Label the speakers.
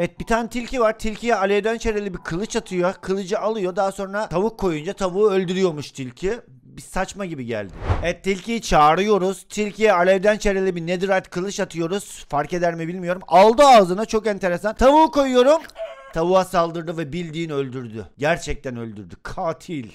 Speaker 1: Evet bir tane tilki var. Tilkiye alevden çereli bir kılıç atıyor. Kılıcı alıyor. Daha sonra tavuk koyunca tavuğu öldürüyormuş tilki bir saçma gibi geldi. Evet tilkiyi çağırıyoruz. Tilkiye alevden çereli bir nedirat kılıç atıyoruz. Fark eder mi bilmiyorum. Aldı ağzına çok enteresan. Tavuğu koyuyorum. Tavuğa saldırdı ve bildiğin öldürdü. Gerçekten öldürdü. Katil.